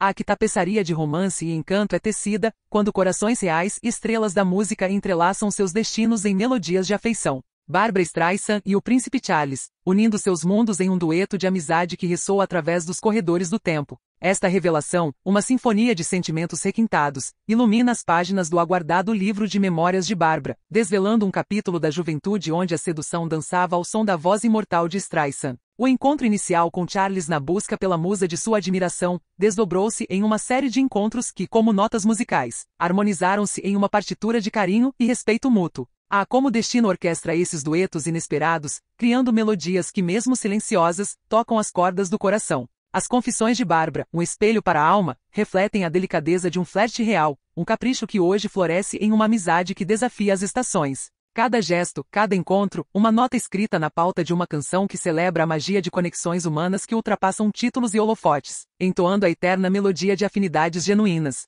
A que tapeçaria de romance e encanto é tecida, quando corações reais e estrelas da música entrelaçam seus destinos em melodias de afeição. Barbara Streisand e o Príncipe Charles, unindo seus mundos em um dueto de amizade que ressoa através dos corredores do tempo. Esta revelação, uma sinfonia de sentimentos requintados, ilumina as páginas do aguardado livro de Memórias de Barbara, desvelando um capítulo da juventude onde a sedução dançava ao som da voz imortal de Streisand. O encontro inicial com Charles na busca pela musa de sua admiração desdobrou-se em uma série de encontros que, como notas musicais, harmonizaram-se em uma partitura de carinho e respeito mútuo. Há como destino orquestra esses duetos inesperados, criando melodias que, mesmo silenciosas, tocam as cordas do coração. As confissões de Bárbara, um espelho para a alma, refletem a delicadeza de um flerte real, um capricho que hoje floresce em uma amizade que desafia as estações. Cada gesto, cada encontro, uma nota escrita na pauta de uma canção que celebra a magia de conexões humanas que ultrapassam títulos e holofotes, entoando a eterna melodia de afinidades genuínas,